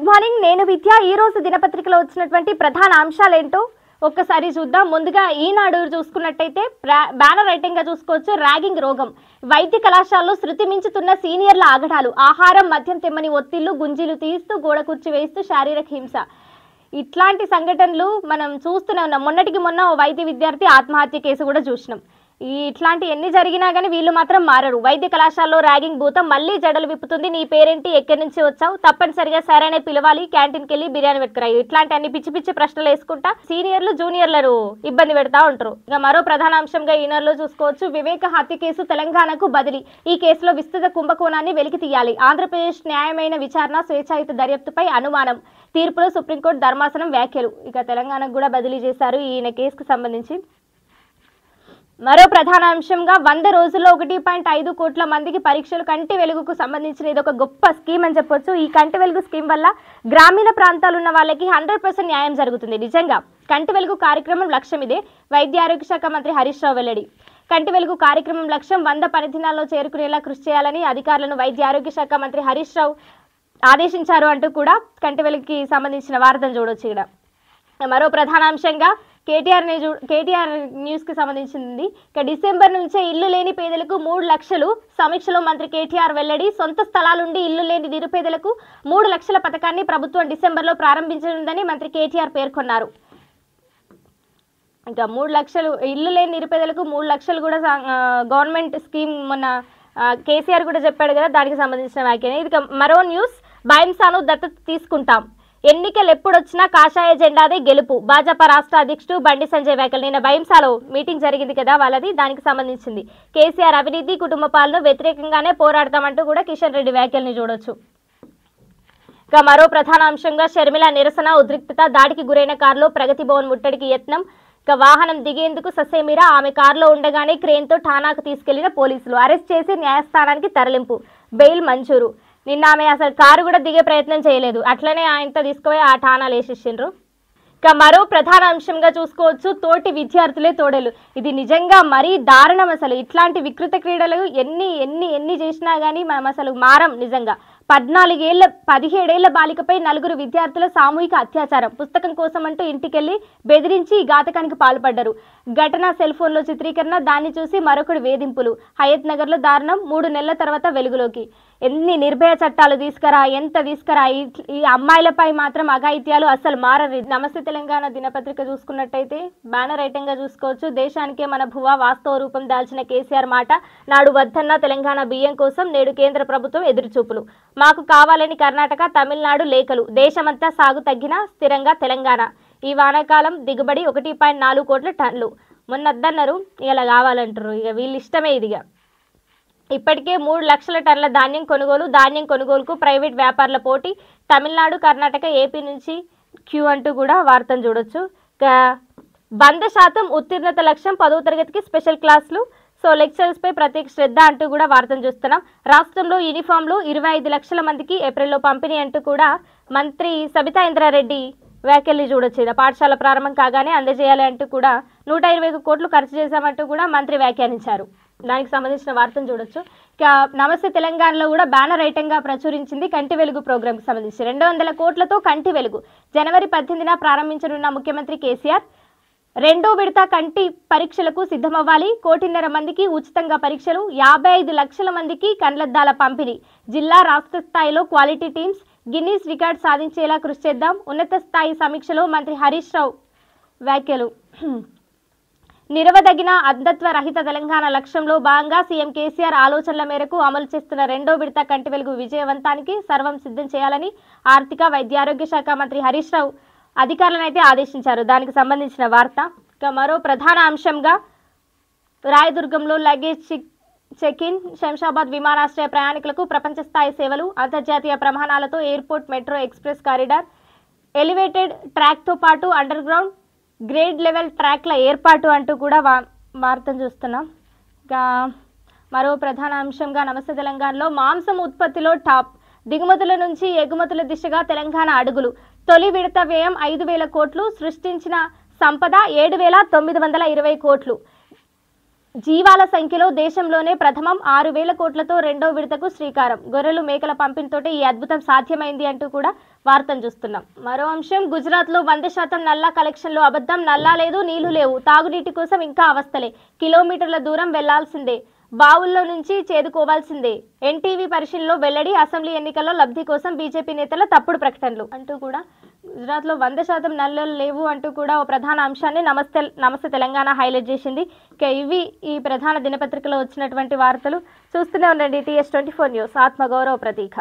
good morning నేను విద్య ఈ రోజు దినపత్రికలో వచ్చినటువంటి ప్రధాన అంశాలు ఏంటో ఒక్కసారి చూద్దాం ముందుగా ఈనాడు చూసుకున్నట్టయితే బ్యానర్ ఐటెం గా చూసుకోవచ్చు ర్యాగింగ్ రోగం వైద్య కళాశాలలో శృతి మించుతున్న సీనియర్ల ఆగడాలు ఆహారం మద్యం తెమ్మని ఒత్తిళ్లు గుంజీలు తీస్తూ గోడ కూర్చి వేస్తూ శారీరక హింస ఇట్లాంటి సంఘటనలు మనం చూస్తూనే ఉన్నాం మొన్నటికి మొన్న వైద్య విద్యార్థి ఆత్మహత్య కేసు కూడా చూసినాం ఈ ఇట్లాంటి ఎన్ని జరిగినా కానీ వీళ్ళు మాత్రం మారరు వైద్య కళాశాలలో ర్యాగింగ్ భూతం మళ్ళీ జడలు విప్పుతుంది నీ పేరేంటి ఎక్కడి నుంచి వచ్చావు తప్పనిసరిగా సరైన పిలవాలి క్యాంటీన్కి వెళ్ళి బిర్యానీ పెట్టుకురా ఇట్లాంటి అన్ని పిచ్చి పిచ్చి ప్రశ్నలు వేసుకుంటా సీనియర్లు జూనియర్లు ఇబ్బంది పెడతా ఉంటారు ఇక మరో ప్రధాన అంశంగా ఈనాడులో చూసుకోవచ్చు వివేక హత్య కేసు తెలంగాణకు బదిలీ ఈ కేసులో విస్తృత కుంభకోణాన్ని వెలికి తీయాలి ఆంధ్రప్రదేశ్ న్యాయమైన విచారణ స్వేచ్ఛాయుత దర్యాప్తుపై అనుమానం తీర్పులో సుప్రీంకోర్టు ధర్మాసనం వ్యాఖ్యలు ఇక తెలంగాణకు కూడా బదిలీ చేశారు ఈయన కేసుకు సంబంధించి మరో ప్రధాన అంశంగా వంద రోజుల్లో ఒకటి పాయింట్ ఐదు కోట్ల మందికి పరీక్షలు కంటి వెలుగుకు సంబంధించిన ఇది ఒక గొప్ప స్కీమ్ అని చెప్పొచ్చు ఈ కంటి వెలుగు స్కీమ్ వల్ల గ్రామీణ ప్రాంతాలు ఉన్న వాళ్ళకి హండ్రెడ్ పర్సెంట్ న్యాయం జరుగుతుంది నిజంగా కంటి వెలుగు కార్యక్రమం లక్ష్యం ఇదే వైద్య ఆరోగ్య శాఖ మంత్రి హరీష్ రావు వెల్లడి కంటి వెలుగు కార్యక్రమం లక్ష్యం వంద పనిదినాల్లో చేరుకునేలా కృషి చేయాలని అధికారులను వైద్య ఆరోగ్య శాఖ మంత్రి హరీష్ రావు ఆదేశించారు అంటూ కూడా కంటి వెలుగుకి సంబంధించిన వార్తను చూడొచ్చు ఇక్కడ మరో ప్రధాన అంశంగా కేటీఆర్ కేటీఆర్ న్యూస్కి సంబంధించింది ఇక డిసెంబర్ నుంచే ఇల్లు లేని పేదలకు మూడు లక్షలు సమీక్షలో మంత్రి కేటీఆర్ వెల్లడి సొంత స్థలాలుండి ఇల్లు లేని నిరుపేదలకు మూడు లక్షల పథకాన్ని ప్రభుత్వం డిసెంబర్లో ప్రారంభించనుందని మంత్రి కేటీఆర్ పేర్కొన్నారు ఇంకా మూడు లక్షలు ఇల్లు లేని నిరుపేదలకు మూడు లక్షలు కూడా గవర్నమెంట్ స్కీమ్ మొన్న కేసీఆర్ కూడా చెప్పాడు కదా దానికి సంబంధించిన వ్యాఖ్యనే ఇది మరో న్యూస్ భయంసాను దత్తత తీసుకుంటాం ఎన్నికలు ఎప్పుడొచ్చినా కాషాయ జెండాదే గెలుపు భాజపా రాష్ట్ర అధ్యక్షుడు బండి సంజయ్ వ్యాఖ్యలు నిన్న భయంసాలో మీటింగ్ జరిగింది కదా వాళ్ళది దానికి సంబంధించింది కేసీఆర్ అవినీతి కుటుంబ పాలన వ్యతిరేకంగానే పోరాడతామంటూ కూడా కిషన్ రెడ్డి వ్యాఖ్యల్ని చూడొచ్చు ఇక మరో ప్రధాన అంశంగా షర్మిల నిరసన ఉద్రిక్తత దాడికి గురైన కారులో ప్రగతి భవన్ ముట్టడికి యత్నం ఇక వాహనం దిగేందుకు ససేమిరా ఆమె కారులో ఉండగానే క్రేన్తో ఠానాకు తీసుకెళ్లిన పోలీసులు అరెస్ట్ చేసి న్యాయస్థానానికి తరలింపు బెయిల్ మంజూరు నిన్న ఆమె అసలు కారు కూడా దిగే ప్రయత్నం చేయలేదు అట్లనే ఆయనతో తీసుకుపోయి ఆ ఠానాలు వేసేసిండ్రు ఇక మరో ప్రధాన అంశంగా చూసుకోవచ్చు తోటి విద్యార్థులే తోడలు ఇది నిజంగా మరీ దారుణం అసలు ఇట్లాంటి వికృత క్రీడలు ఎన్ని ఎన్ని ఎన్ని చేసినా కానీ మనం అసలు మారం నిజంగా పద్నాలుగేళ్ల పదిహేడేళ్ల బాలికపై నలుగురు విద్యార్థుల సామూహిక అత్యాచారం పుస్తకం కోసం అంటూ ఇంటికెళ్లి బెదిరించి ఈ ఘాతకానికి పాల్పడ్డారు ఘటన సెల్ ఫోన్లో చిత్రీకరణ దాన్ని చూసి మరొకడు వేధింపులు హయత్ నగర్లో దారుణం మూడు నెలల తర్వాత వెలుగులోకి ఎన్ని నిర్భయ చట్టాలు తీసుకురా ఎంత తీసుకురా ఈ అమ్మాయిలపై మాత్రం అఘాయిత్యాలు అసలు మారరు నమస్తే తెలంగాణ దినపత్రిక చూసుకున్నట్టయితే బ్యానర్ గా చూసుకోవచ్చు దేశానికే మన భువ వాస్తవ రూపం దాల్చిన కేసీఆర్ మాట నాడు వద్దన్న తెలంగాణ బియ్యం కోసం నేడు కేంద్ర ప్రభుత్వం ఎదురుచూపులు మాకు కావాలని కర్ణాటక తమిళనాడు లేఖలు దేశమంతా సాగు తగ్గిన స్థిరంగా తెలంగాణ ఈ వానాకాలం దిగుబడి ఒకటి పాయింట్ నాలుగు కోట్ల టన్లు మొన్నద్దన్నారు ఇలా కావాలంటారు ఇక వీళ్ళు ఇష్టమే ఇదిగా ఇప్పటికే మూడు లక్షల టన్నుల ధాన్యం కొనుగోలు ధాన్యం కొనుగోలుకు ప్రైవేట్ వ్యాపారుల పోటీ తమిళనాడు కర్ణాటక ఏపీ నుంచి క్యూ అంటూ కూడా వార్తను చూడొచ్చు వంద శాతం ఉత్తీర్ణత లక్ష్యం పదో తరగతికి స్పెషల్ క్లాసులు సో లెక్చరర్స్పై ప్రత్యేక శ్రద్ధ అంటూ కూడా వార్తను చూస్తున్నాం రాష్ట్రంలో యూనిఫామ్లు ఇరవై ఐదు లక్షల మందికి ఏప్రిల్లో పంపిణీ అంటూ కూడా మంత్రి సబితా ఇంద్రారెడ్డి వ్యాఖ్యలు చూడొచ్చు ఇలా పాఠశాల ప్రారంభం కాగానే అందజేయాలి అంటూ కూడా నూట ఇరవై కోట్లు ఖర్చు చేశామంటూ కూడా మంత్రి వ్యాఖ్యానించారు దానికి సంబంధించిన వార్తను చూడొచ్చు నమస్తే తెలంగాణలో కూడా బ్యానర్ ఐటెంగా ప్రచురించింది కంటి వెలుగు ప్రోగ్రాంకి సంబంధించి రెండు వందల కోట్లతో కంటి వెలుగు జనవరి పద్దెనిమిదిన ప్రారంభించనున్న ముఖ్యమంత్రి కేసీఆర్ రెండో విడత కంటి పరీక్షలకు సిద్ధమవ్వాలి కోటిన్నర మందికి ఉచితంగా పరీక్షలు యాభై ఐదు లక్షల మందికి కండ్లద్దాల పంపిణీ జిల్లా రాష్ట్ర స్థాయిలో క్వాలిటీ టీమ్స్ గిన్నీస్ రికార్డ్ సాధించేలా కృషి చేద్దాం ఉన్నత స్థాయి సమీక్షలో మంత్రి హరీష్ రావు వ్యాఖ్యలు నిరవదగిన అంధత్వ రహిత తెలంగాణ లక్ష్యంలో భాగంగా సీఎం కేసీఆర్ ఆలోచనల మేరకు అమలు చేస్తున్న రెండో విడత కంటి వెలుగు విజయవంతానికి సర్వం సిద్ధం చేయాలని ఆర్థిక వైద్యారోగ్య శాఖ మంత్రి హరీష్ రావు అధికారులనైతే ఆదేశించారు దానికి సంబంధించిన వార్త ఇక మరో ప్రధాన అంశంగా రాయదుర్గంలో లగేజ్ చెక్ ఇన్ శంషాబాద్ విమానాశ్రయ ప్రయాణికులకు ప్రపంచ స్థాయి సేవలు అంతర్జాతీయ ప్రమాణాలతో airport metro express corridor elevated ట్రాక్తో పాటు అండర్ గ్రౌండ్ గ్రేడ్ లెవెల్ ట్రాక్ల ఏర్పాటు అంటూ కూడా వా వార్తను చూస్తున్నాం ఇంకా మరో ప్రధాన అంశంగా నమస్తే తెలంగాణలో మాంసం ఉత్పత్తిలో టాప్ దిగుమతుల నుంచి ఎగుమతుల దిశగా తెలంగాణ అడుగులు తొలి విడత వ్యయం ఐదు వేల కోట్లు సృష్టించిన సంపద ఏడు వేల తొమ్మిది వందల ఇరవై కోట్లు జీవాల సంఖ్యలో దేశంలోనే ప్రథమం ఆరు వేల కోట్లతో రెండో విడతకు శ్రీకారం గొర్రెలు మేకల పంపిణీతోటి ఈ అద్భుతం సాధ్యమైంది అంటూ కూడా వార్తను చూస్తున్నాం మరో అంశం గుజరాత్లో వంద శాతం నల్లా కలెక్షన్లు అబద్ధం నల్లా లేదు నీళ్లు లేవు తాగునీటి కోసం ఇంకా అవస్థలే కిలోమీటర్ల దూరం వెళ్లాల్సిందే బావుల్లో నుంచి చేదుకోవాల్సిందే ఎన్టీవీ పరిశీలనలో వెల్లడి అసెంబ్లీ ఎన్నికల్లో లబ్ధి కోసం బీజేపీ నేతల తప్పుడు ప్రకటనలు అంటూ కూడా గుజరాత్లో వంద శాతం నల్లలు లేవు అంటూ కూడా ఓ ప్రధాన అంశాన్ని నమస్తే నమస్తే తెలంగాణ హైలైట్ చేసింది ఇవి ఈ ప్రధాన దినపత్రికలో వచ్చినటువంటి వార్తలు చూస్తూనే ఉండండి టీఎస్ ట్వంటీ ఫోర్ న్యూస్ ఆత్మగౌరవ ప్రతీక